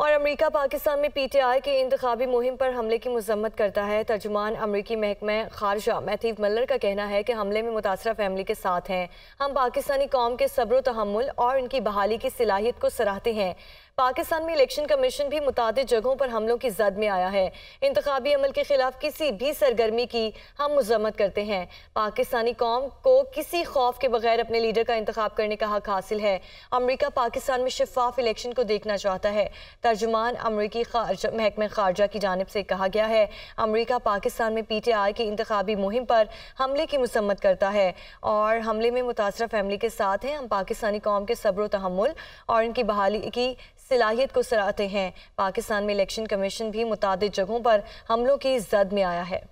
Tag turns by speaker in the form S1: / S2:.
S1: और अमरीका पाकिस्तान में P T I की इंतबी मुहिम पर हमले की मजम्मत करता है तर्जुमान अमरीकी महकमे खारजा मैथीव मल्लर का कहना है कि हमले में मुतासर फैमिली के साथ हैं हम पाकिस्तानी कौम के सब्र तहमुल और इनकी बहाली की सलाहियत को सराहते हैं पाकिस्तान में इलेक्शन कमीशन भी मुतद जगहों पर हमलों की जद में आया है इंतबी अमल के खिलाफ किसी भी सरगर्मी की हम मजम्मत करते हैं पाकिस्तानी कौम को किसी खौफ के बगैर अपने लीडर का इंतखब करने का हक हासिल है अमरीका पाकिस्तान में शफाफ इलेक्शन को देखना चाहता है तर्जुमान अमरीकी महकमे खारजा की जानब से कहा गया है अमरीका पाकिस्तान में पी टी आई की इंतबी मुहिम पर हमले की मसम्मत करता है और हमले में मुतासर फैमिली के साथ हैं हम पाकिस्तानी कौम के सब्र तहमुल और इनकी बहाली की सलाहियत को सराहते हैं पाकिस्तान में इलेक्शन कमीशन भी मुतद जगहों पर हमलों की जद में आया है